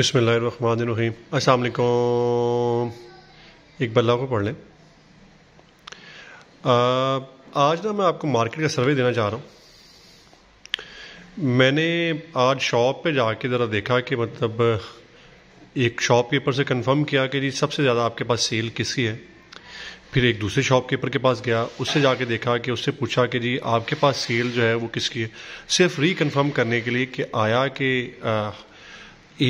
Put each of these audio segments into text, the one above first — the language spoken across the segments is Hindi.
बसमीम असलकुम एक बल्ला को पढ़ लें आज ना मैं आपको मार्केट का सर्वे देना चाह रहा हूँ मैंने आज शॉप पे जाके ज़रा देखा कि मतलब एक शॉप कीपर से कंफर्म किया कि जी सबसे ज़्यादा आपके पास सेल किसकी है फिर एक दूसरे शॉप कीपर के पास गया उससे जाके देखा कि उससे पूछा कि जी आपके पास सेल जो है वो किसकी है सिर्फ रीकन्फर्म करने के लिए कि आया कि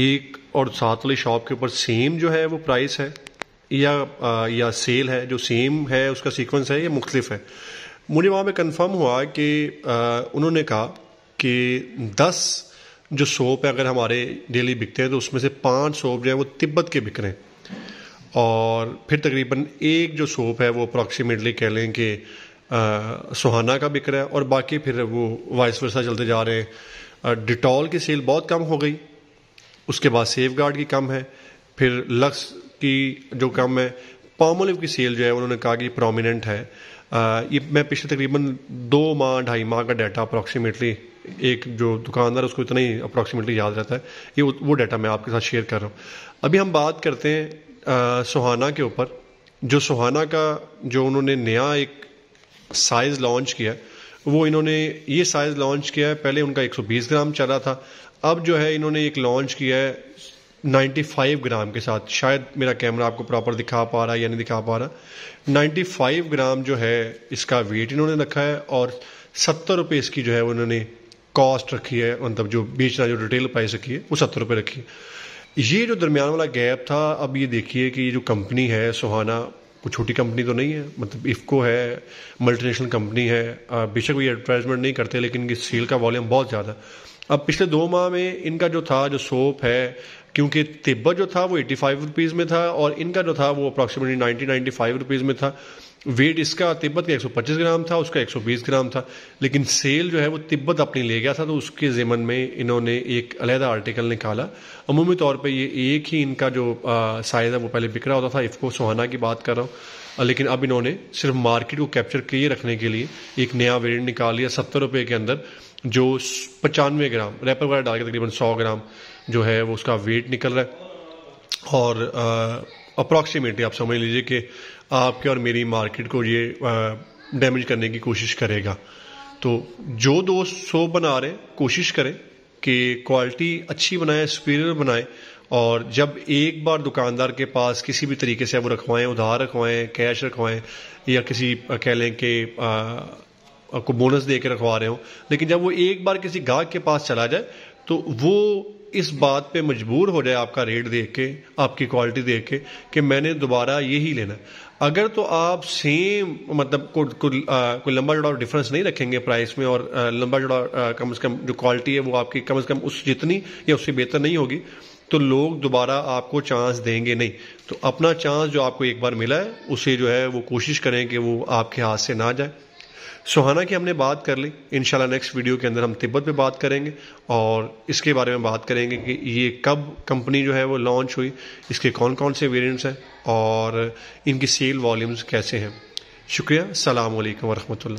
एक और साथ वाली शॉप के ऊपर सेम जो है वो प्राइस है या आ, या सेल है जो सेम है उसका सीक्वेंस है या मुख्तलिफ है मुझे वहाँ पे कंफर्म हुआ कि आ, उन्होंने कहा कि दस जो सोप है अगर हमारे डेली बिकते हैं तो उसमें से पाँच सोप जो है वो तिब्बत के बिक रहे हैं और फिर तकरीबन एक जो सोप है वो अप्रॉक्सीमेटली कह लें कि सुहाना का बिक रहा है और बाकी फिर वो वाइस वर्सा चलते जा रहे हैं डिटॉल की सेल बहुत कम हो गई उसके बाद सेफ गार्ड की कम है फिर लक्स की जो कम है पामोलिव की सेल जो है उन्होंने कहा कि प्रोमिनेंट है आ, ये मैं पिछले तकरीबन दो माह ढाई माह का डाटा अप्रॉक्सीमेटली एक जो दुकानदार उसको इतना ही अप्रॉक्सीमेटली याद रहता है ये वो डाटा मैं आपके साथ शेयर कर रहा हूँ अभी हम बात करते हैं सुहाना के ऊपर जो सुहाना का जो उन्होंने नया एक साइज़ लॉन्च किया वो इन्होंने ये साइज़ लॉन्च किया है पहले उनका 120 ग्राम चला था अब जो है इन्होंने एक लॉन्च किया है 95 ग्राम के साथ शायद मेरा कैमरा आपको प्रॉपर दिखा पा रहा है या नहीं दिखा पा रहा 95 ग्राम जो है इसका वेट इन्होंने रखा है और सत्तर रुपये इसकी जो है उन्होंने कॉस्ट रखी है मतलब जो बेचना जो रिटेल प्राइस रखी है वो सत्तर रुपये रखी है ये जो दरमियान वाला गैप था अब ये देखिए कि ये जो कंपनी है सुहाना कोई छोटी कंपनी तो नहीं है मतलब इफ़को है मल्टीनेशनल कंपनी है बेशक वो एडवर्टाइजमेंट नहीं करते लेकिन इनकी सेल का वॉल्यूम बहुत ज़्यादा अब पिछले दो माह में इनका जो था जो सोप है क्योंकि तिब्बत जो था वो एटी फाइव रुपीज़ में था और इनका जो था वो approximately ninety ninety five rupees में था वेट इसका तिब्बत का 125 ग्राम था उसका 120 ग्राम था लेकिन सेल जो है वो तिब्बत अपनी ले गया था तो उसके जेमन में इन्होंने एक अलहदा आर्टिकल निकाला अमूमी तौर पे ये एक ही इनका जो साइज़ है वो पहले बिक रहा होता था इफ़को सुहाना की बात कर रहा हूँ लेकिन अब इन्होंने सिर्फ मार्केट को कैप्चर किए रखने के लिए एक नया वेरियंट निकाल लिया सत्तर रुपये के अंदर जो पचानवे ग्राम रैपर वगैरह डाल के तकरीबन सौ ग्राम जो है वो उसका वेट निकल रहा है और आ, अप्रॉक्सीमेटली आप समझ लीजिए कि आपके और मेरी मार्केट को ये डैमेज करने की कोशिश करेगा तो जो दोस्त सो बना रहे कोशिश करें कि क्वालिटी अच्छी बनाए सुपीरियर बनाए और जब एक बार दुकानदार के पास किसी भी तरीके से वो रखवाएं उधार रखवाएं कैश रखवाएं या किसी कह लें कि आपको बोनस दे के रखवा रहे हो लेकिन जब वो एक बार किसी गाहक के पास चला जाए तो वो इस बात पे मजबूर हो जाए आपका रेट देख के आपकी क्वालिटी देख के कि मैंने दोबारा यही लेना अगर तो आप सेम मतलब को, को, आ, कोई लंबा जोड़ा डिफरेंस नहीं रखेंगे प्राइस में और आ, लंबा जोड़ा कम से कम जो क्वालिटी है वो आपकी कम से कम उस जितनी या उससे बेहतर नहीं होगी तो लोग दोबारा आपको चांस देंगे नहीं तो अपना चांस जो आपको एक बार मिला है उसे जो है वो कोशिश करें कि वो आपके हाथ से ना जाए सुहाना की हमने बात कर ली इन नेक्स्ट वीडियो के अंदर हम तिब्बत पे बात करेंगे और इसके बारे में बात करेंगे कि ये कब कंपनी जो है वो लॉन्च हुई इसके कौन कौन से वेरिएंट्स हैं और इनकी सेल वॉल्यूम्स कैसे हैं शुक्रिया सलाम वरहमतुल्ला